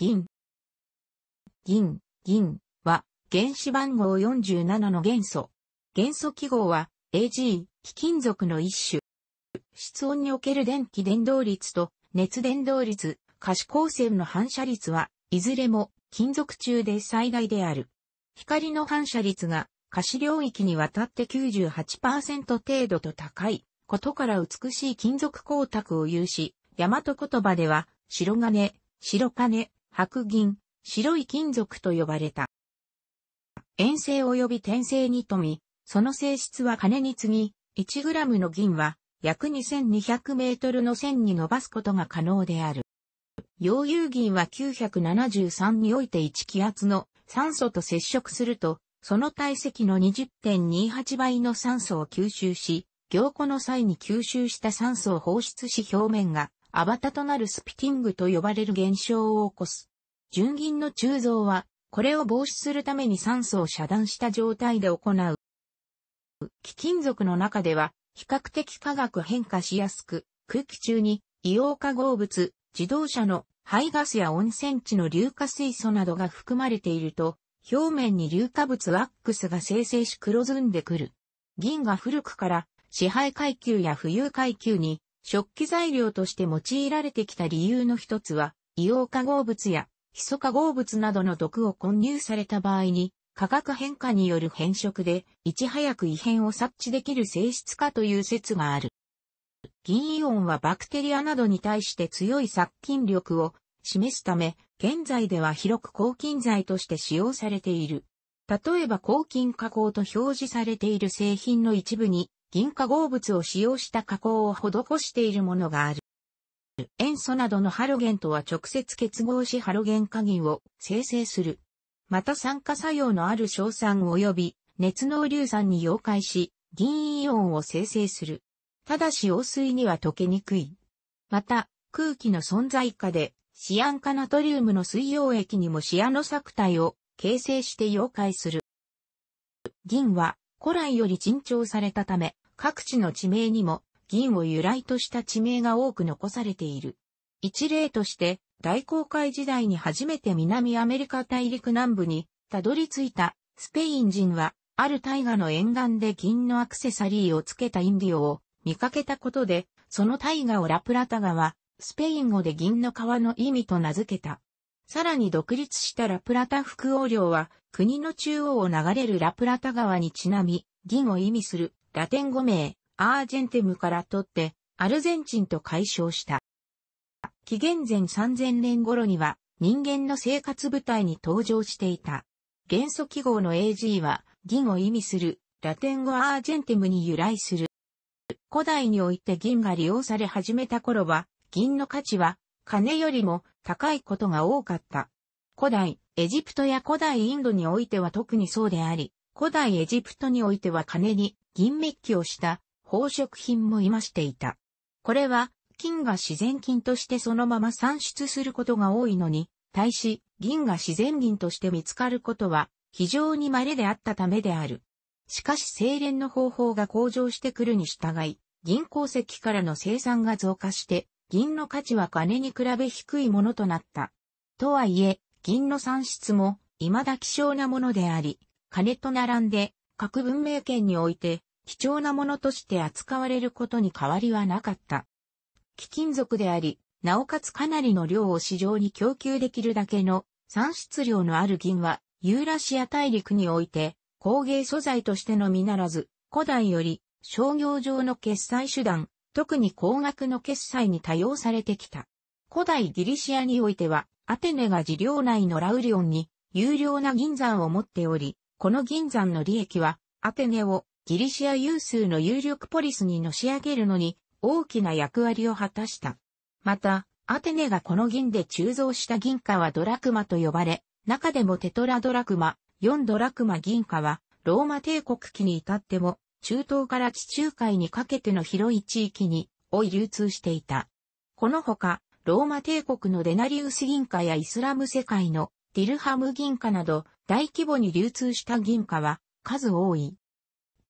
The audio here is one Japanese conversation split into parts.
銀。銀、銀は原子番号47の元素。元素記号は Ag、非金属の一種。室温における電気伝導率と熱伝導率、可視光線の反射率はいずれも金属中で最大である。光の反射率が可視領域にわたって98%程度と高いことから美しい金属光沢を有し、大和言葉では白金、白金白銀、白い金属と呼ばれた。遠征及び転生に富み、その性質は金に次ぎ、1グラムの銀は約2200メートルの線に伸ばすことが可能である。溶融銀は973において1気圧の酸素と接触すると、その体積の20.28倍の酸素を吸収し、凝固の際に吸収した酸素を放出し表面がアバタとなるスピティングと呼ばれる現象を起こす。純銀の鋳造は、これを防止するために酸素を遮断した状態で行う。貴金属の中では、比較的化学変化しやすく、空気中に硫黄化合物、自動車の排ガスや温泉地の硫化水素などが含まれていると、表面に硫化物ワックスが生成し黒ずんでくる。銀が古くから支配階級や浮遊階級に食器材料として用いられてきた理由の一つは、硫黄化合物や、ヒ素化合物などの毒を混入された場合に、化学変化による変色で、いち早く異変を察知できる性質化という説がある。銀イオンはバクテリアなどに対して強い殺菌力を示すため、現在では広く抗菌剤として使用されている。例えば抗菌加工と表示されている製品の一部に銀化合物を使用した加工を施しているものがある。塩素などのハロゲンとは直接結合しハロゲン化銀を生成する。また酸化作用のある硝酸及び熱濃硫酸に溶解し、銀イオンを生成する。ただし溶水には溶けにくい。また、空気の存在下で、シアン化ナトリウムの水溶液にもシアノサク体を形成して溶解する。銀は古来より珍重されたため、各地の地名にも銀を由来とした地名が多く残されている。一例として、大航海時代に初めて南アメリカ大陸南部にたどり着いたスペイン人は、ある大河の沿岸で銀のアクセサリーをつけたインディオを見かけたことで、その大河をラプラタ川、スペイン語で銀の川の意味と名付けた。さらに独立したラプラタ副王領は、国の中央を流れるラプラタ川にちなみ、銀を意味するラテン語名、アージェンテムから取って、アルゼンチンと解消した。紀元前3000年頃には、人間の生活部隊に登場していた。元素記号の AG は、銀を意味するラテン語アージェンテムに由来する。古代において銀が利用され始めた頃は、銀の価値は、金よりも高いことが多かった。古代、エジプトや古代インドにおいては特にそうであり、古代エジプトにおいては金に銀メッキをした宝飾品もいましていた。これは、金が自然金としてそのまま産出することが多いのに、対し、銀が自然銀として見つかることは、非常に稀であったためである。しかし精錬の方法が向上してくるに従い、銀鉱石からの生産が増加して、銀の価値は金に比べ低いものとなった。とはいえ、銀の産出も未だ希少なものであり、金と並んで各文明圏において貴重なものとして扱われることに変わりはなかった。貴金属であり、なおかつかなりの量を市場に供給できるだけの産出量のある銀は、ユーラシア大陸において工芸素材としてのみならず、古代より商業上の決済手段、特に高額の決済に多用されてきた。古代ギリシアにおいては、アテネが事領内のラウリオンに有料な銀山を持っており、この銀山の利益は、アテネをギリシア有数の有力ポリスにのし上げるのに大きな役割を果たした。また、アテネがこの銀で鋳造した銀貨はドラクマと呼ばれ、中でもテトラドラクマ、4ドラクマ銀貨は、ローマ帝国期に至っても中東から地中海にかけての広い地域に、い流通していた。このほか、ローマ帝国のデナリウス銀貨やイスラム世界のディルハム銀貨など大規模に流通した銀貨は数多い。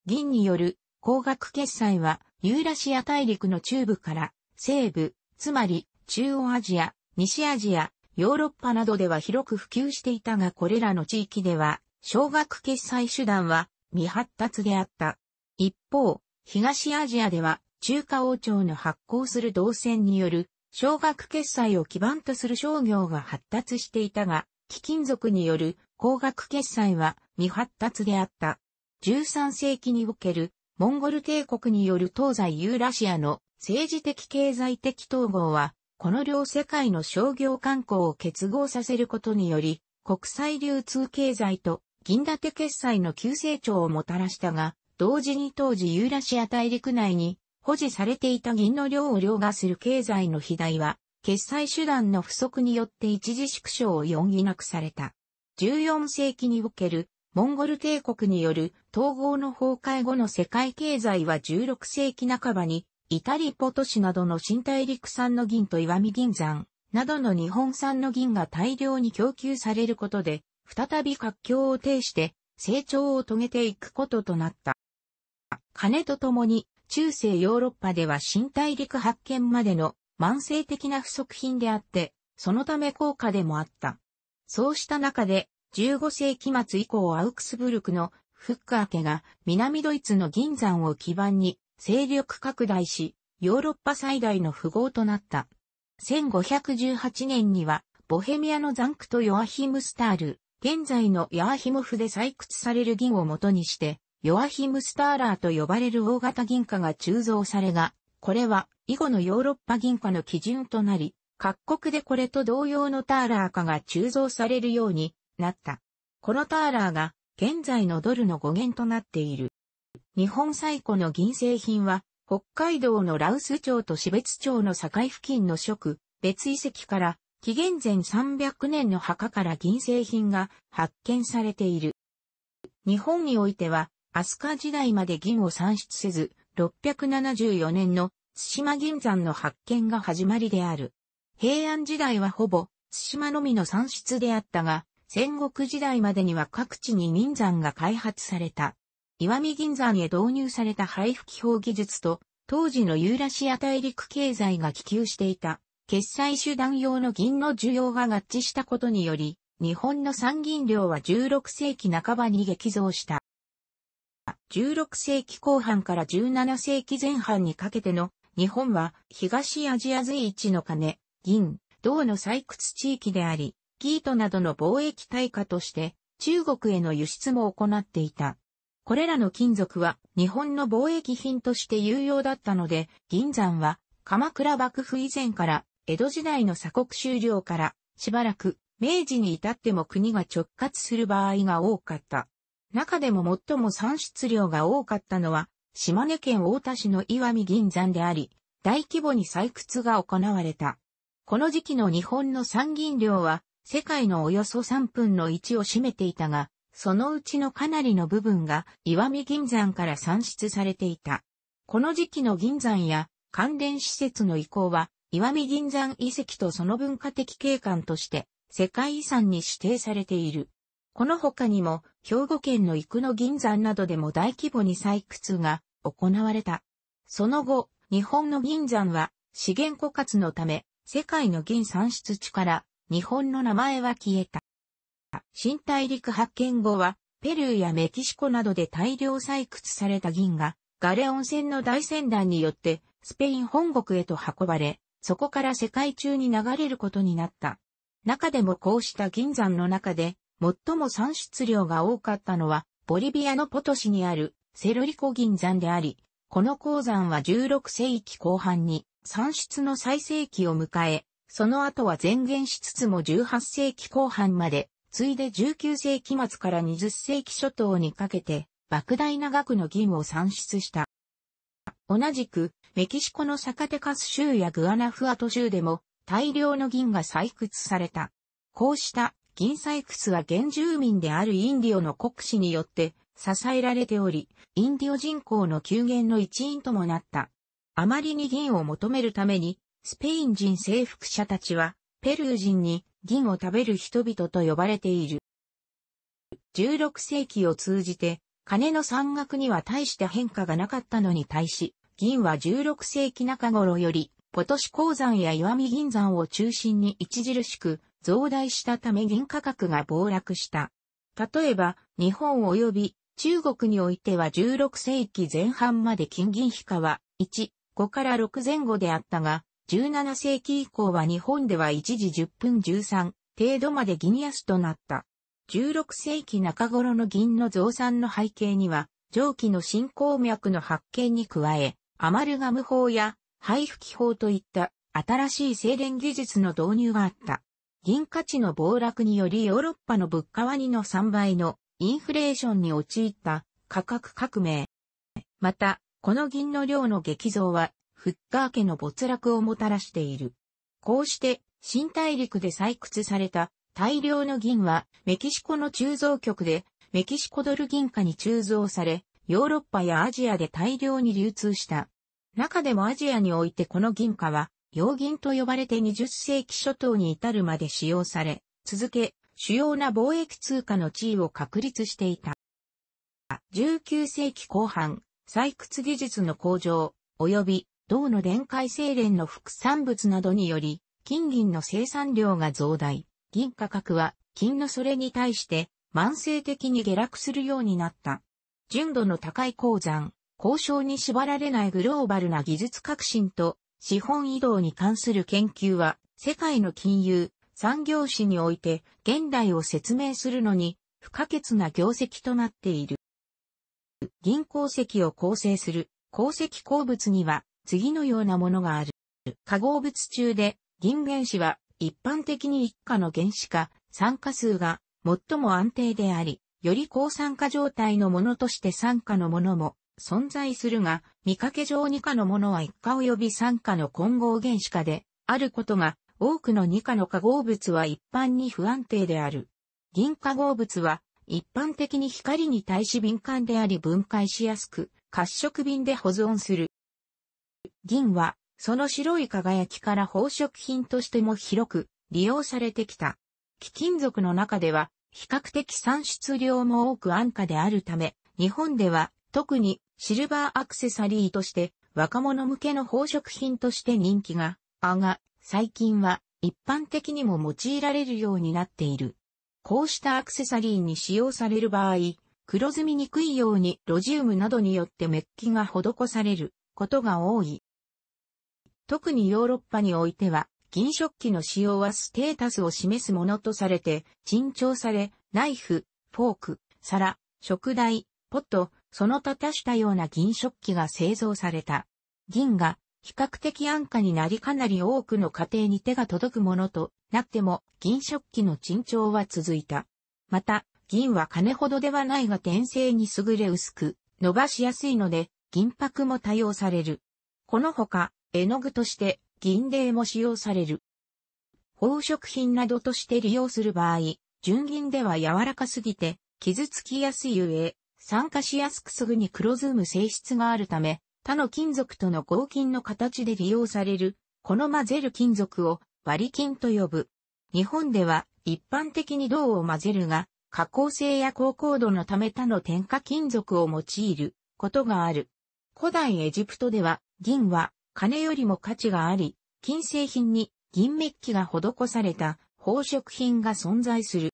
銀による高額決済はユーラシア大陸の中部から西部、つまり中央アジア、西アジア、ヨーロッパなどでは広く普及していたがこれらの地域では小額決済手段は未発達であった。一方、東アジアでは中華王朝の発行する動線による少額決済を基盤とする商業が発達していたが、貴金属による高額決済は未発達であった。13世紀におけるモンゴル帝国による東西ユーラシアの政治的経済的統合は、この両世界の商業観光を結合させることにより、国際流通経済と銀立決済の急成長をもたらしたが、同時に当時ユーラシア大陸内に保持されていた銀の量を凌駕する経済の肥大は、決済手段の不足によって一時縮小を容疑なくされた。14世紀におけるモンゴル帝国による統合の崩壊後の世界経済は16世紀半ばにイタリポ都市などの新大陸産の銀と岩見銀山などの日本産の銀が大量に供給されることで再び活況を呈して成長を遂げていくこととなった。金とともに、中世ヨーロッパでは新大陸発見までの慢性的な不足品であって、そのため高価でもあった。そうした中で、15世紀末以降アウクスブルクのフッカー家が南ドイツの銀山を基盤に勢力拡大し、ヨーロッパ最大の富豪となった。1518年には、ボヘミアのザンクとヨアヒムスタール、現在のヤーヒモフで採掘される銀を元にして、ヨアヒム・スターラーと呼ばれる大型銀貨が鋳造されが、これは以後のヨーロッパ銀貨の基準となり、各国でこれと同様のターラー化が鋳造されるようになった。このターラーが現在のドルの語源となっている。日本最古の銀製品は、北海道の羅臼町と標津町の境付近の職、別遺跡から、紀元前300年の墓から銀製品が発見されている。日本においては、飛鳥時代まで銀を産出せず、674年の津島銀山の発見が始まりである。平安時代はほぼ津島のみの産出であったが、戦国時代までには各地に銀山が開発された。岩見銀山へ導入された配布機法技術と、当時のユーラシア大陸経済が気球していた、決済手段用の銀の需要が合致したことにより、日本の産銀量は16世紀半ばに激増した。16世紀後半から17世紀前半にかけての日本は東アジア随一の金、銀、銅の採掘地域であり、ギートなどの貿易対価として中国への輸出も行っていた。これらの金属は日本の貿易品として有用だったので、銀山は鎌倉幕府以前から江戸時代の鎖国終了からしばらく明治に至っても国が直轄する場合が多かった。中でも最も産出量が多かったのは、島根県大田市の岩見銀山であり、大規模に採掘が行われた。この時期の日本の産銀量は、世界のおよそ3分の1を占めていたが、そのうちのかなりの部分が岩見銀山から産出されていた。この時期の銀山や関連施設の移行は、岩見銀山遺跡とその文化的景観として世界遺産に指定されている。この他にも、兵庫県の生野銀山などでも大規模に採掘が行われた。その後、日本の銀山は資源枯渇のため、世界の銀産出地から日本の名前は消えた。新大陸発見後は、ペルーやメキシコなどで大量採掘された銀が、ガレ温泉の大船団によって、スペイン本国へと運ばれ、そこから世界中に流れることになった。中でもこうした銀山の中で、最も産出量が多かったのは、ボリビアのポトシにあるセルリコ銀山であり、この鉱山は16世紀後半に産出の最盛期を迎え、その後は前言しつつも18世紀後半まで、ついで19世紀末から20世紀初頭にかけて、莫大な額の銀を産出した。同じく、メキシコのサカテカス州やグアナフアト州でも、大量の銀が採掘された。こうした銀採掘は原住民であるインディオの国士によって支えられており、インディオ人口の急減の一因ともなった。あまりに銀を求めるために、スペイン人征服者たちは、ペルー人に銀を食べる人々と呼ばれている。16世紀を通じて、金の山岳には大して変化がなかったのに対し、銀は16世紀中頃より、ポトシ鉱山や岩見銀山を中心に著しく増大したため銀価格が暴落した。例えば、日本及び中国においては16世紀前半まで金銀比価は1、5から6前後であったが、17世紀以降は日本では一時10分13程度まで銀安となった。16世紀中頃の銀の増産の背景には、蒸気の新鉱脈の発見に加え、アマルガム法や配布機法といった新しい精錬技術の導入があった。銀価値の暴落によりヨーロッパの物価ニの3倍のインフレーションに陥った価格革命。また、この銀の量の激増は、フッカー家の没落をもたらしている。こうして、新大陸で採掘された大量の銀は、メキシコの鋳造局で、メキシコドル銀貨に鋳造され、ヨーロッパやアジアで大量に流通した。中でもアジアにおいてこの銀貨は、用銀と呼ばれて20世紀初頭に至るまで使用され、続け、主要な貿易通貨の地位を確立していた。19世紀後半、採掘技術の向上、及び銅の電解精錬の副産物などにより、金銀の生産量が増大、銀価格は金のそれに対して慢性的に下落するようになった。純度の高い鉱山、交渉に縛られないグローバルな技術革新と資本移動に関する研究は、世界の金融、産業史において、現代を説明するのに、不可欠な業績となっている。銀鉱石を構成する鉱石鉱物には、次のようなものがある。化合物中で、銀原子は、一般的に一家の原子化、酸化数が、最も安定であり、より高酸化状態のものとして酸化のものも、存在するが、見かけ上2価のものは1価及び三価の混合原子化で、あることが、多くの2価の化合物は一般に不安定である。銀化合物は、一般的に光に対し敏感であり分解しやすく、褐色瓶で保存する。銀は、その白い輝きから宝飾品としても広く利用されてきた。貴金属の中では、比較的産出量も多く安価であるため、日本では特にシルバーアクセサリーとして若者向けの宝飾品として人気が、あが、最近は一般的にも用いられるようになっている。こうしたアクセサリーに使用される場合、黒ずみにくいようにロジウムなどによってメッキが施されることが多い。特にヨーロッパにおいては、銀食器の使用はステータスを示すものとされて、珍重され、ナイフ、フォーク、皿、食台、ポット、その立たしたような銀食器が製造された。銀が比較的安価になりかなり多くの家庭に手が届くものとなっても銀食器の珍重は続いた。また、銀は金ほどではないが転生に優れ薄く、伸ばしやすいので、銀箔も多用される。このほか、絵の具として銀泥も使用される。宝飾品などとして利用する場合、純銀では柔らかすぎて、傷つきやすい上、酸化しやすくすぐに黒ずむ性質があるため、他の金属との合金の形で利用される、この混ぜる金属を割金と呼ぶ。日本では一般的に銅を混ぜるが、加工性や高高度のため他の添加金属を用いることがある。古代エジプトでは銀は金よりも価値があり、金製品に銀メッキが施された宝飾品が存在する。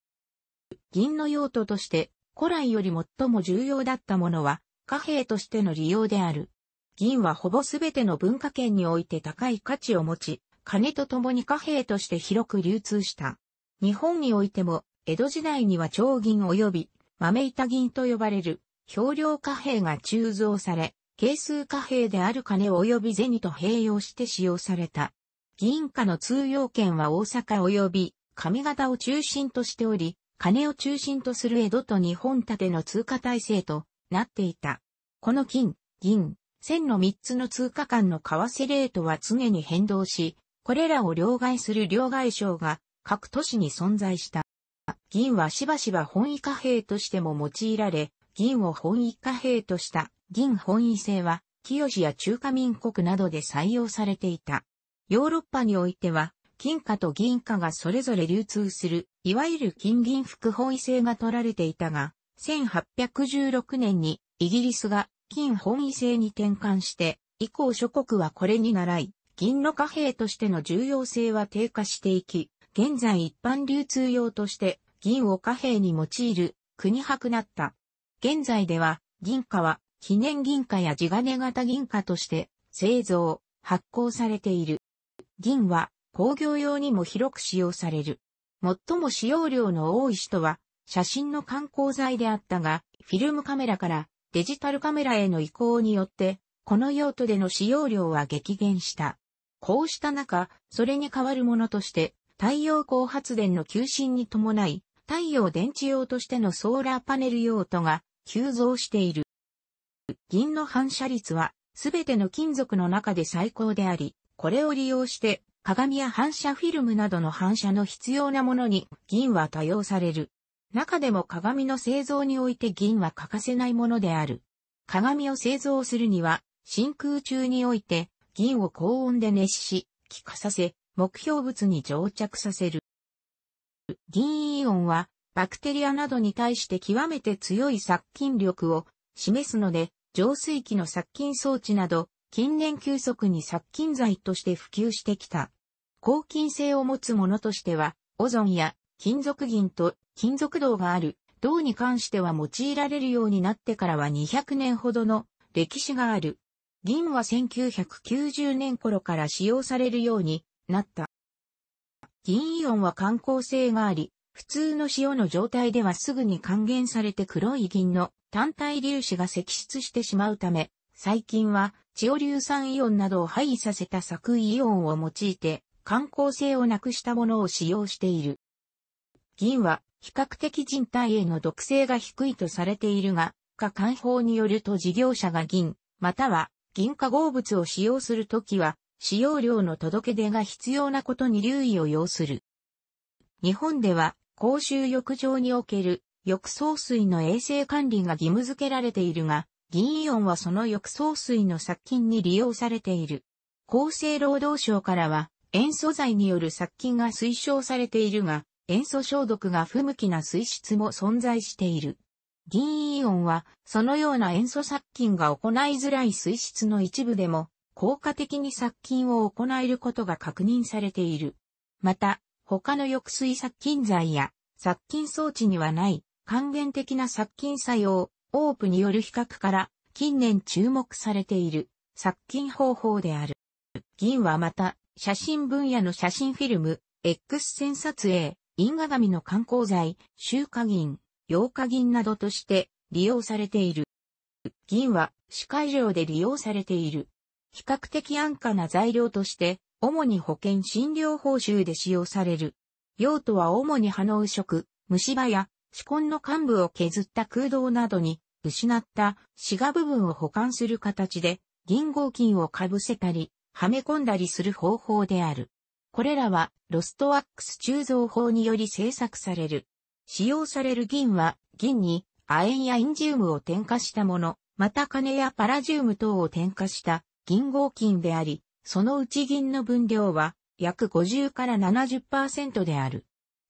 銀の用途として古来より最も重要だったものは、貨幣としての利用である。銀はほぼすべての文化圏において高い価値を持ち、金と共に貨幣として広く流通した。日本においても、江戸時代には長銀及び豆板銀と呼ばれる漂量貨幣が鋳造され、係数貨幣である金及び銭と併用して使用された。銀貨の通用券は大阪及び上方を中心としており、金を中心とする江戸と日本盾の通貨体制となっていた。この金、銀、千の3つの通貨間の為替レートは常に変動し、これらを両替する両替商が各都市に存在した。銀はしばしば本位貨幣としても用いられ、銀を本位貨幣とした銀本位制は、清や中華民国などで採用されていた。ヨーロッパにおいては、金貨と銀貨がそれぞれ流通するいわゆる金銀副本位制が取られていたが、1816年にイギリスが金本位制に転換して、以降諸国はこれに倣い、銀の貨幣としての重要性は低下していき、現在一般流通用として銀を貨幣に用いる国博なった。現在では銀貨は記念銀貨や地金型銀貨として製造、発行されている。銀は工業用にも広く使用される。最も使用量の多い人は、写真の観光材であったが、フィルムカメラからデジタルカメラへの移行によって、この用途での使用量は激減した。こうした中、それに代わるものとして、太陽光発電の急進に伴い、太陽電池用としてのソーラーパネル用途が急増している。銀の反射率は、すべての金属の中で最高であり、これを利用して鏡や反射フィルムなどの反射の必要なものに銀は多用される。中でも鏡の製造において銀は欠かせないものである。鏡を製造するには、真空中において銀を高温で熱し、気化させ、目標物に蒸着させる。銀イオンは、バクテリアなどに対して極めて強い殺菌力を示すので、浄水器の殺菌装置など、近年急速に殺菌剤として普及してきた。抗菌性を持つものとしては、オゾンや金属銀と金属銅がある。銅に関しては用いられるようになってからは200年ほどの歴史がある。銀は1990年頃から使用されるようになった。銀イオンは観光性があり、普通の塩の状態ではすぐに還元されて黒い銀の単体粒子が積出してしまうため、最近は、チオ硫酸イオンなどを排除させた作為イオンを用いて、観光性をなくしたものを使用している。銀は比較的人体への毒性が低いとされているが、可管法によると事業者が銀、または銀化合物を使用するときは、使用量の届け出が必要なことに留意を要する。日本では、公衆浴場における浴槽水の衛生管理が義務付けられているが、銀イオンはその浴槽水の殺菌に利用されている。厚生労働省からは、塩素剤による殺菌が推奨されているが、塩素消毒が不向きな水質も存在している。銀イオンは、そのような塩素殺菌が行いづらい水質の一部でも、効果的に殺菌を行えることが確認されている。また、他の抑水殺菌剤や殺菌装置にはない還元的な殺菌作用、オープによる比較から近年注目されている殺菌方法である。銀はまた写真分野の写真フィルム、X 線撮影、因果紙の観光材、集荷銀、洋化銀などとして利用されている。銀は歯科医療で利用されている。比較的安価な材料として、主に保険診療報酬で使用される。用途は主に歯の右色、虫歯や歯根の幹部を削った空洞などに失った歯が部分を保管する形で銀合金をかぶせたり、はめ込んだりする方法である。これらはロストワックス鋳造法により製作される。使用される銀は銀に亜鉛やインジウムを添加したもの、また金やパラジウム等を添加した銀合金であり、そのうち銀の分量は約50から70%である。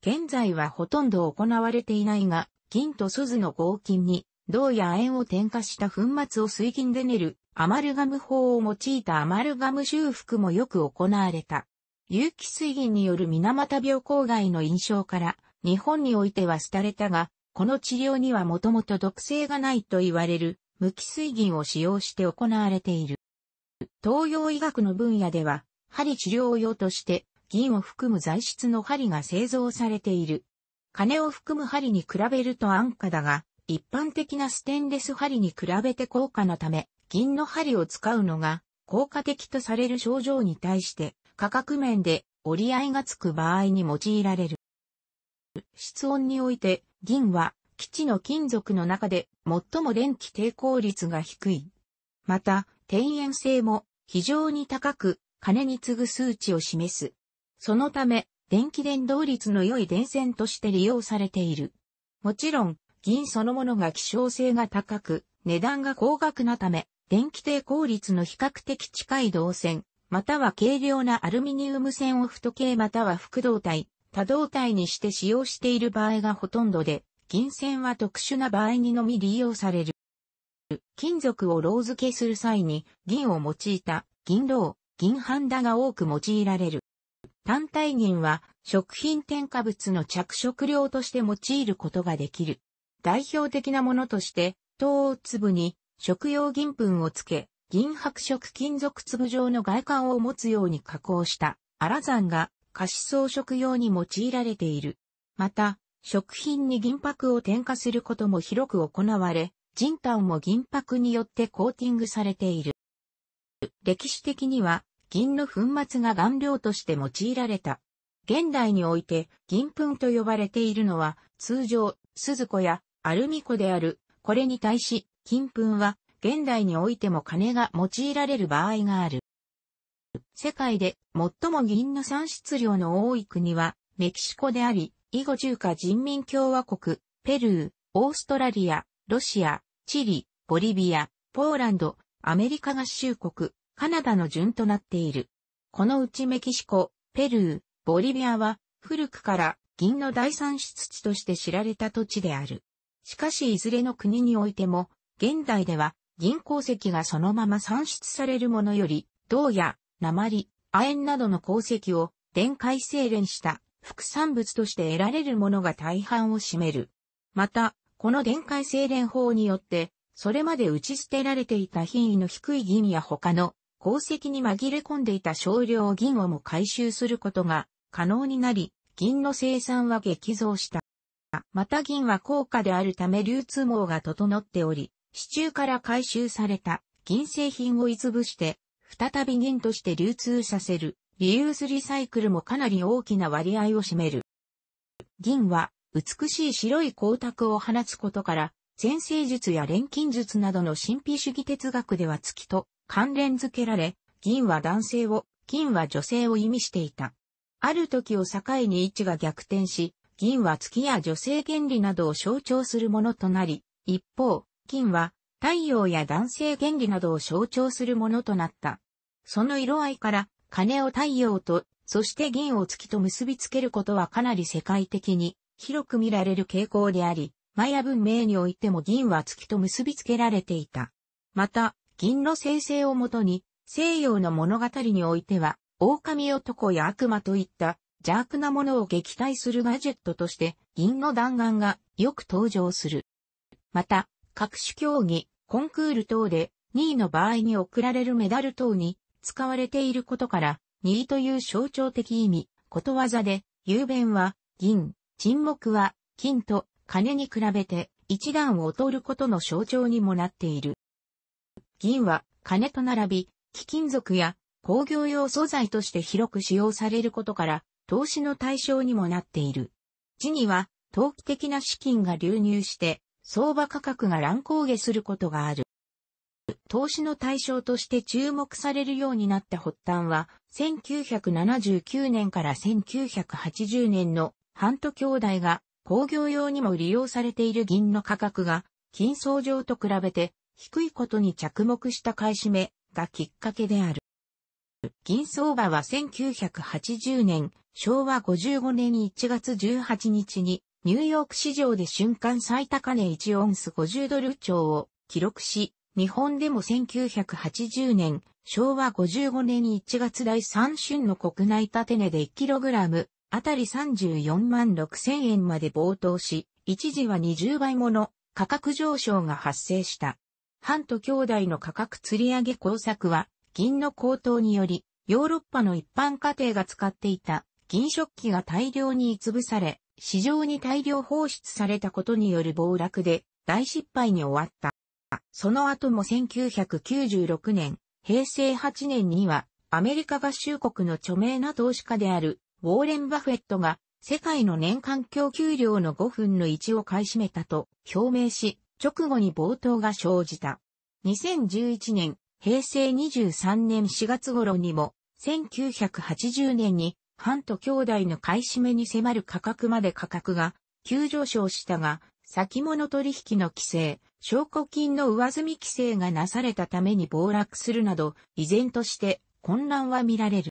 現在はほとんど行われていないが、銀と鈴の合金に銅や塩を添加した粉末を水銀で練るアマルガム法を用いたアマルガム修復もよく行われた。有機水銀による水俣病郊外の印象から日本においては廃れたが、この治療にはもともと毒性がないと言われる無機水銀を使用して行われている。東洋医学の分野では、針治療用として銀を含む材質の針が製造されている。金を含む針に比べると安価だが、一般的なステンレス針に比べて高価なため、銀の針を使うのが効果的とされる症状に対して価格面で折り合いがつく場合に用いられる。室温において銀は基地の金属の中で最も電気抵抗率が低い。また、転延性も非常に高く、金に次ぐ数値を示す。そのため、電気伝導率の良い電線として利用されている。もちろん、銀そのものが希少性が高く、値段が高額なため、電気抵抗率の比較的近い銅線、または軽量なアルミニウム線を太系。または副導体、多導体にして使用している場合がほとんどで、銀線は特殊な場合にのみ利用される。金属をロー付けする際に、銀を用いた銀ロ銀ハンダが多く用いられる。単体銀は食品添加物の着色料として用いることができる。代表的なものとして、糖粒に食用銀粉をつけ、銀白色金属粒状の外観を持つように加工したアラザンが菓子装飾用に用いられている。また、食品に銀箔を添加することも広く行われ、人炭も銀箔によってコーティングされている。歴史的には、銀の粉末が顔料として用いられた。現代において、銀粉と呼ばれているのは、通常、鈴子やアルミ湖である。これに対し、金粉は、現代においても金が用いられる場合がある。世界で最も銀の産出量の多い国は、メキシコであり、以後中華人民共和国、ペルー、オーストラリア、ロシア、チリ、ボリビア、ポーランド、アメリカ合衆国、カナダの順となっている。このうちメキシコ、ペルー、ボリビアは、古くから銀の大産出地として知られた土地である。しかしいずれの国においても、現代では銀鉱石がそのまま産出されるものより、銅や鉛、亜鉛などの鉱石を電解精錬した副産物として得られるものが大半を占める。また、この電解精錬法によって、それまで打ち捨てられていた品位の低い銀や他の鉱石に紛れ込んでいた少量銀をも回収することが可能になり、銀の生産は激増した。また銀は高価であるため流通網が整っており、市中から回収された銀製品をいつぶして、再び銀として流通させる、リユースリサイクルもかなり大きな割合を占める。銀は、美しい白い光沢を放つことから、前生術や錬金術などの神秘主義哲学では月と関連づけられ、銀は男性を、金は女性を意味していた。ある時を境に位置が逆転し、銀は月や女性原理などを象徴するものとなり、一方、金は太陽や男性原理などを象徴するものとなった。その色合いから、金を太陽と、そして銀を月と結びつけることはかなり世界的に広く見られる傾向であり、マヤ文明においても銀は月と結びつけられていた。また、銀の生成をもとに、西洋の物語においては、狼男や悪魔といった邪悪なものを撃退するガジェットとして銀の弾丸がよく登場する。また、各種競技、コンクール等で2位の場合に贈られるメダル等に使われていることから、2位という象徴的意味、ことわざで、雄弁は銀、沈黙は金と金に比べて一段を劣ることの象徴にもなっている。銀は金と並び、貴金属や工業用素材として広く使用されることから、投資の対象にもなっている。地には、投機的な資金が流入して、相場価格が乱高下することがある。投資の対象として注目されるようになった発端は、1979年から1980年のハント兄弟が工業用にも利用されている銀の価格が、金相場と比べて低いことに着目した買い占めがきっかけである。銀相場は1980年、昭和55年1月18日に、ニューヨーク市場で瞬間最高値1オンス50ドル超を記録し、日本でも1980年、昭和55年1月第3春の国内建値で 1kg あたり34万6000円まで暴騰し、一時は20倍もの価格上昇が発生した。半と兄弟の価格釣り上げ工作は銀の高騰により、ヨーロッパの一般家庭が使っていた銀食器が大量に潰され、市場に大量放出されたことによる暴落で大失敗に終わった。その後も1996年、平成8年にはアメリカ合衆国の著名な投資家であるウォーレン・バフェットが世界の年間供給量の5分の1を買い占めたと表明し、直後に暴騰が生じた。2011年、平成23年4月頃にも、1980年に、ハント兄弟の買い占めに迫る価格まで価格が急上昇したが、先物取引の規制、証拠金の上積み規制がなされたために暴落するなど、依然として混乱は見られる。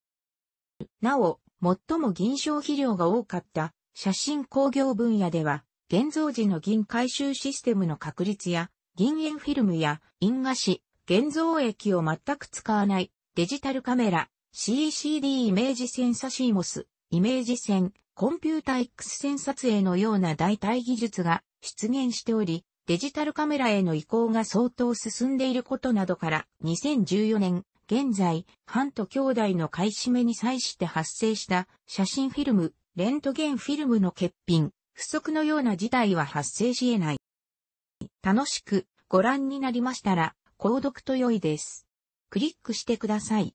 なお、最も銀消費量が多かった写真工業分野では、現像時の銀回収システムの確立や、銀塩フィルムや、銀菓子、現像液を全く使わないデジタルカメラ、CCD イメージセンサ CMOS、イメージセン、コンピュータ X 線撮影のような代替技術が出現しており、デジタルカメラへの移行が相当進んでいることなどから2014年、現在、ハント兄弟の買い占めに際して発生した写真フィルム、レントゲンフィルムの欠品、不足のような事態は発生し得ない。楽しくご覧になりましたら、購読と良いです。クリックしてください。